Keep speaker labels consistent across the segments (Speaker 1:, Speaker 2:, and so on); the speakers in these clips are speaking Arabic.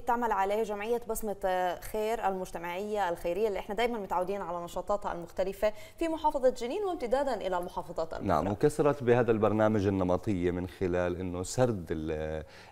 Speaker 1: تعمل عليه جمعية بصمة خير المجتمعية الخيرية اللي احنا دايما متعودين على نشاطاتها المختلفة في محافظة جنين وامتدادا إلى المحافظات الأخرى نعم
Speaker 2: وكسرت بهذا البرنامج النمطية من خلال أنه سرد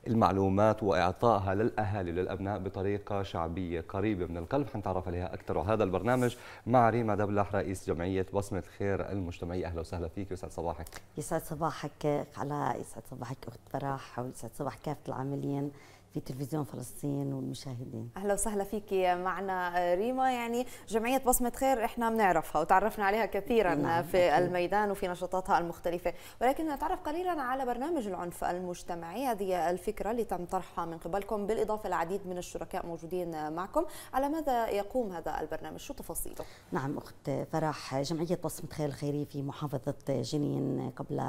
Speaker 2: المعلومات وإعطائها للأهالي للأبناء بطريقة شعبية قريبة من القلب حنتعرف عليها أكثر وهذا البرنامج مع ريما دبلح رئيس جمعية بصمة خير المجتمعية أهلا وسهلا فيك يسعد صباحك
Speaker 3: يسعد صباحك علاء يسعد صباحك أخت فرح ويسعد صباح كافة العاملين في تلفزيون فلسطين والمشاهدين
Speaker 1: اهلا وسهلا فيك معنا آه، ريما يعني جمعيه بصمه خير احنا بنعرفها وتعرفنا عليها كثيرا نعم. في الميدان وفي نشاطاتها المختلفه ولكن نتعرف قليلا على برنامج العنف المجتمعي هذه الفكره اللي تم طرحها من قبلكم بالاضافه للعديد من الشركاء موجودين معكم على ماذا يقوم هذا البرنامج شو تفاصيله
Speaker 3: نعم اخت فرح جمعيه بصمه خير الخيريه في محافظه جنين قبل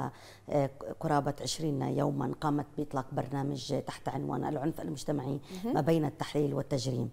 Speaker 3: آه، قرابه 20 يوما قامت باطلاق برنامج تحت عنوان العنف العنف المجتمعي ما بين التحليل والتجريم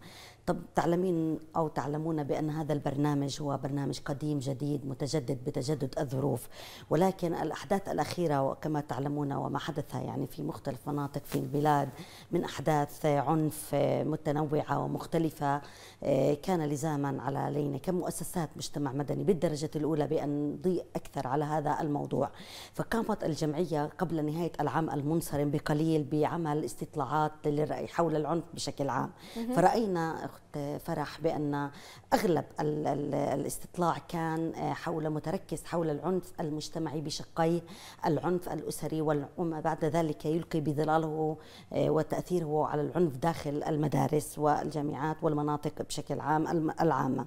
Speaker 3: طب تعلمين او تعلمون بان هذا البرنامج هو برنامج قديم جديد متجدد بتجدد الظروف ولكن الاحداث الاخيره كما تعلمون وما حدث يعني في مختلف مناطق في البلاد من احداث عنف متنوعه ومختلفه آه، كان لزاما على علينا كمؤسسات مجتمع مدني بالدرجه الاولى بان نضيء اكثر على هذا الموضوع فقامت الجمعيه قبل نهايه العام المنصرم بقليل بعمل استطلاعات للراي حول العنف بشكل عام فراينا وقت فرح بأن أغلب الاستطلاع كان آه، حول متركز حول العنف المجتمعي بشقيه العنف الأسري وما بعد ذلك يلقي بظلاله آه، وتأثيره على العنف داخل المدارس والجامعات والمناطق بشكل عام العامة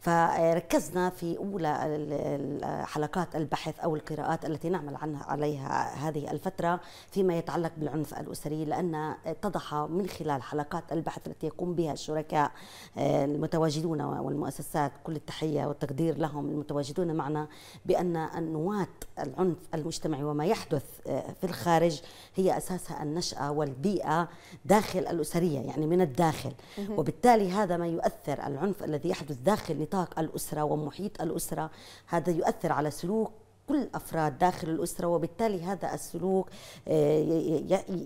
Speaker 3: فركزنا في اولى حلقات البحث او القراءات التي نعمل عنها عليها هذه الفتره فيما يتعلق بالعنف الاسري لان اتضح من خلال حلقات البحث التي يقوم بها الشركاء المتواجدون والمؤسسات كل التحية والتقدير لهم المتواجدون معنا بأن النواة العنف المجتمعي وما يحدث آه، في الخارج هي أساسها النشأة والبيئة داخل الأسرية يعني من الداخل وبالتالي هذا ما يؤثر العنف الذي يحدث داخل نطاق الأسرة ومحيط الأسرة هذا يؤثر على سلوك كل افراد داخل الاسره وبالتالي هذا السلوك آه،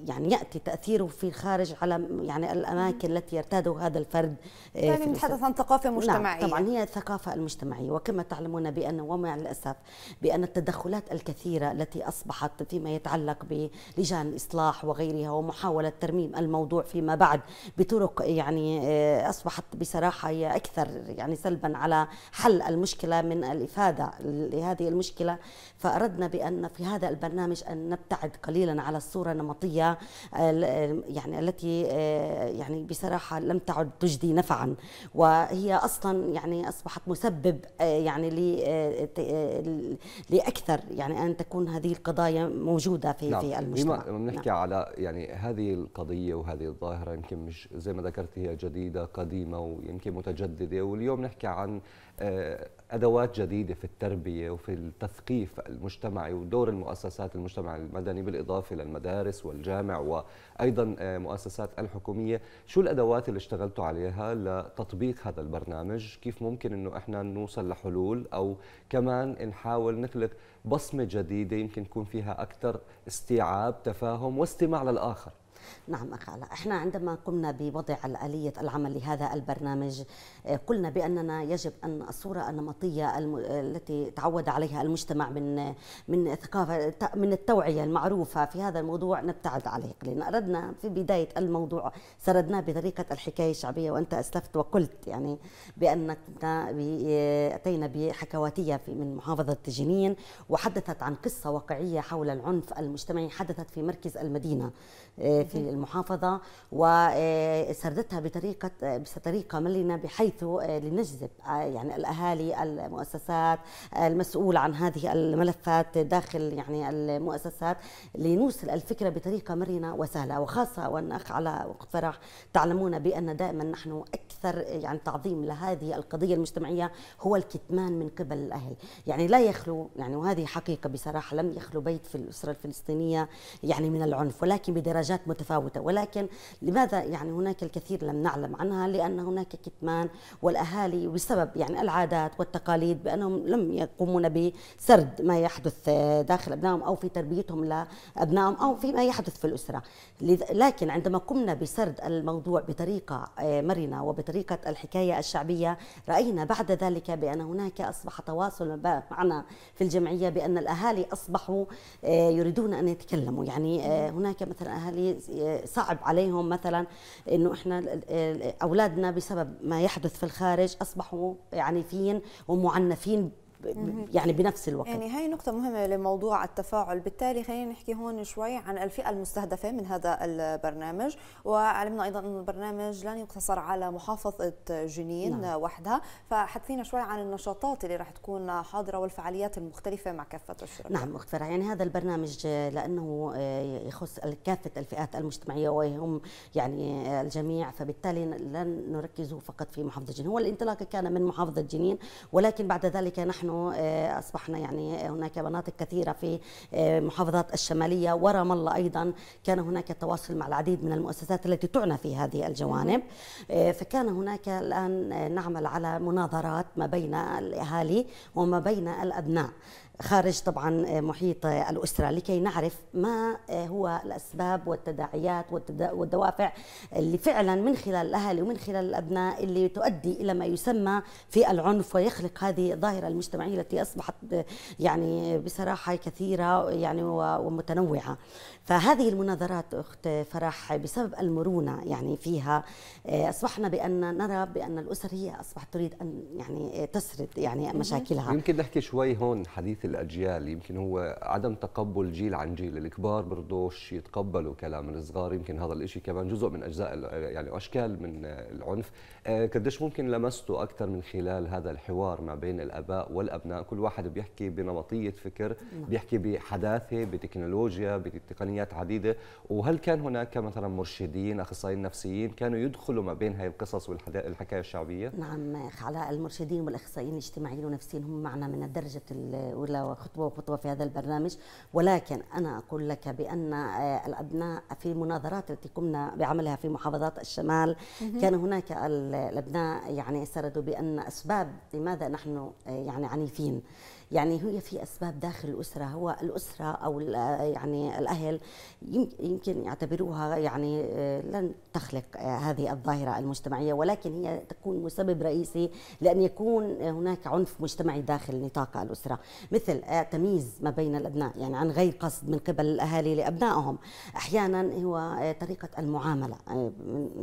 Speaker 3: يعني ياتي تاثيره في الخارج على يعني الاماكن التي يرتاده هذا الفرد آه، يعني نتحدث عن
Speaker 1: ثقافه نعم، مجتمعيه نعم طبعا
Speaker 3: هي الثقافه المجتمعيه وكما تعلمون بان ومع الاسف بان التدخلات الكثيره التي اصبحت فيما يتعلق بلجان الاصلاح وغيرها ومحاوله ترميم الموضوع فيما بعد بطرق يعني آه، اصبحت بصراحه هي اكثر يعني سلبا على حل المشكله من الافاده لهذه المشكله فأردنا بأن في هذا البرنامج أن نبتعد قليلا على الصورة النمطية آه، آه، يعني التي آه، يعني بصراحة لم تعد تجدي نفعا وهي أصلا يعني أصبحت مسبب يعني لأكثر يعني أن تكون هذه القضايا موجودة في نعم. في المجتمع نعم
Speaker 2: نحكي نعم. على يعني هذه القضية وهذه الظاهرة يمكن مش زي ما ذكرت هي جديدة قديمة ويمكن متجددة واليوم نحكي عن آه، ادوات جديده في التربيه وفي التثقيف المجتمعي ودور المؤسسات المجتمع المدني بالاضافه للمدارس والجامع وايضا آه، مؤسسات الحكوميه، شو الادوات اللي اشتغلتوا عليها لتطبيق هذا البرنامج؟ كيف ممكن انه احنا نوصل لحلول او كمان نحاول نخلق بصمه جديده يمكن يكون فيها اكثر استيعاب، تفاهم واستماع للاخر.
Speaker 3: نعم أخالة إحنا عندما قمنا بوضع الآلية العمل لهذا البرنامج آه، قلنا بأننا يجب أن الصورة النمطية الم... آه، التي تعود عليها المجتمع من آه، من ثقافة من التوعية المعروفة في هذا الموضوع نبتعد عليه قليلا أردنا في بداية الموضوع سردنا بطريقة الحكاية الشعبية وأنت أسلفت وقلت يعني بأنك أتينا بحكواتية في من محافظة جنين وحدثت عن قصة واقعية حول العنف المجتمعي حدثت في مركز المدينة في في المحافظه وسردتها بطريقه بطريقه ملينه بحيث آه، لنجذب آه، يعني الاهالي المؤسسات المسؤول عن هذه الملفات داخل يعني المؤسسات لنوصل الفكره بطريقه مرنه وسهله وخاصه أخ على وقت فرح تعلمون بان دائما نحن اكثر يعني تعظيم لهذه القضيه المجتمعيه هو الكتمان من قبل الاهل يعني لا يخلو يعني وهذه حقيقه بصراحه لم يخلو بيت في الاسره الفلسطينيه يعني من العنف ولكن بدرجات متفاوتة ولكن لماذا يعني هناك الكثير لم نعلم عنها لأن هناك كتمان والأهالي بسبب يعني العادات والتقاليد بأنهم لم يقومون بسرد ما يحدث داخل أبنائهم أو في تربيتهم لأبنائهم أو فيما يحدث في الأسرة لكن عندما قمنا بسرد الموضوع بطريقة آه، مرنة وبطريقة الحكاية الشعبية رأينا بعد ذلك بأن هناك أصبح تواصل معنا في الجمعية بأن الأهالي أصبحوا آه، يريدون أن يتكلموا يعني آه، هناك مثلا أهالي صعب عليهم مثلا انه احنا اولادنا بسبب ما يحدث في الخارج اصبحوا عنيفين ومعنفين يعني بنفس الوقت يعني
Speaker 1: هاي نقطة مهمة لموضوع التفاعل بالتالي خلينا نحكي هون شوي عن الفئة المستهدفة من هذا البرنامج وعلمنا أيضا أن البرنامج لن يقتصر على محافظة جنين نعم. وحدها فحدثينا شوي عن النشاطات اللي راح تكون حاضرة والفعاليات المختلفة مع كافة الشركاء نعم
Speaker 3: أخت يعني هذا البرنامج آه، لأنه آه، يخص كافة الفئات المجتمعية ويهم يعني آه، الجميع فبالتالي لن نركز فقط في محافظة جنين هو الانطلاق كان من محافظة جنين ولكن بعد ذلك نحن نحن آه، أصبحنا يعني آه، هناك مناطق كثيرة في آه، محافظات الشمالية ورام الله أيضا كان هناك تواصل مع العديد من المؤسسات التي تعنى في هذه الجوانب فكان هناك الآن نعمل على مناظرات ما بين الأهالي وما بين الأبناء خارج طبعا محيط الأسرة لكي نعرف ما هو الأسباب والتداعيات والدوافع اللي فعلا من خلال الأهالي ومن خلال الأبناء اللي تؤدي إلى ما يسمى في العنف ويخلق هذه الظاهرة المجتمعية المجتمعيه التي أصبحت يعني بصراحة كثيرة يعني ومتنوعة فهذه المناظرات أخت فرح بسبب المرونة يعني فيها آه، أصبحنا بأن نرى بأن الأسر هي أصبحت تريد أن يعني تسرد يعني مشاكلها
Speaker 2: يمكن نحكي شوي هون حديث الأجيال يمكن هو عدم تقبل جيل عن جيل الكبار برضوش يتقبلوا كلام الصغار يمكن هذا الشيء كمان جزء من أجزاء يعني أشكال من العنف آه، قديش ممكن لمسته أكثر من خلال هذا الحوار ما بين الآباء وال الابناء كل واحد بيحكي بنمطيه فكر نعم. بيحكي بحداثه بتكنولوجيا بتقنيات عديده وهل كان هناك مثلا مرشدين اخصائيين نفسيين كانوا يدخلوا ما بين هاي القصص والحكايه الشعبيه
Speaker 3: نعم علاء المرشدين والاخصائيين الاجتماعيين والنفسيين هم معنا من الدرجه الاولى وخطوه وخطوه في هذا البرنامج ولكن انا اقول لك بان آه، الابناء في مناظرات التي قمنا بعملها في محافظات الشمال كان هناك الابناء يعني سردوا بان اسباب لماذا نحن آه، يعني ni fin يعني هي في اسباب داخل الاسره هو الاسره او يعني الاهل يمكن يعتبروها يعني آه، لن تخلق آه، هذه الظاهره المجتمعيه ولكن هي تكون مسبب رئيسي لان يكون هناك عنف مجتمعي داخل نطاق الاسره مثل آه، تمييز ما بين الابناء يعني عن غير قصد من قبل الاهالي لابنائهم احيانا هو طريقه المعامله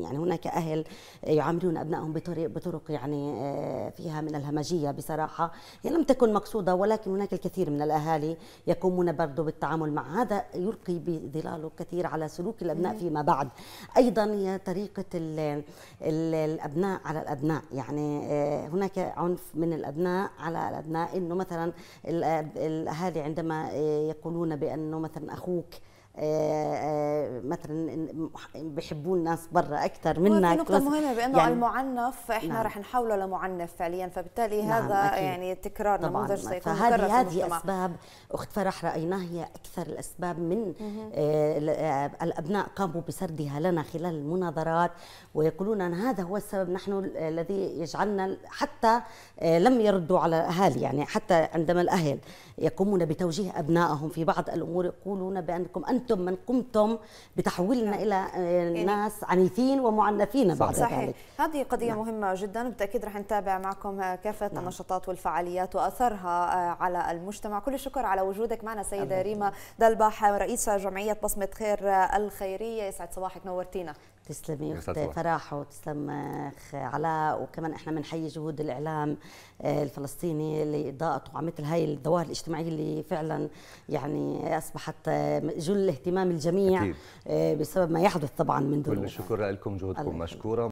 Speaker 3: يعني هناك اهل يعاملون ابنائهم بطرق بطرق يعني فيها من الهمجيه بصراحه هي لم تكن مقصوده ولكن هناك الكثير من الأهالي يقومون برضو بالتعامل مع هذا يلقي بظلاله كثير على سلوك الأبناء فيما بعد أيضا هي طريقة الـ الـ الأبناء على الأبناء يعني آه، هناك عنف من الأبناء على الأبناء أنه مثلا الأهالي عندما آه، يقولون بأنه مثلا أخوك آه، آه، مثلا بحبوا الناس برا اكثر منا نقطه مهمه بانه يعني
Speaker 1: المعنف احنا نعم. رح نحوله لمعنف فعليا فبالتالي نعم هذا أكيد. يعني تكرار نموذج نعم. سيكون فهذه هذه
Speaker 3: اسباب اخت فرح رايناها هي اكثر الاسباب من آه،, آه الابناء قاموا بسردها لنا خلال المناظرات ويقولون أن هذا هو السبب نحن الذي يجعلنا حتى آه لم يردوا على الاهالي يعني حتى عندما الاهل يقومون بتوجيه ابنائهم في بعض الامور يقولون بانكم انتم انتم من قمتم بتحويلنا نعم. الى آه، إيه. ناس عنيفين ومعنفين بعد صحيح. ذلك
Speaker 1: هذه قضيه نعم. مهمه جدا بالتاكيد رح نتابع معكم كافه نعم. النشاطات والفعاليات واثرها آه، على المجتمع كل الشكر على وجودك معنا سيده ريما دلباح رئيسه جمعيه بصمه خير آه، الخيريه يسعد صباحك نورتينا
Speaker 3: تسلمي اخت فرح وتسلم اخ علاء وكمان احنا بنحيي جهود الاعلام آه، الفلسطيني اللي ضاقت مثل هاي الظواهر الاجتماعيه اللي فعلا يعني اصبحت آه، جل اهتمام الجميع أكيد. آه، بسبب ما يحدث طبعا من دون كل الشكر
Speaker 2: لكم جهودكم مشكوره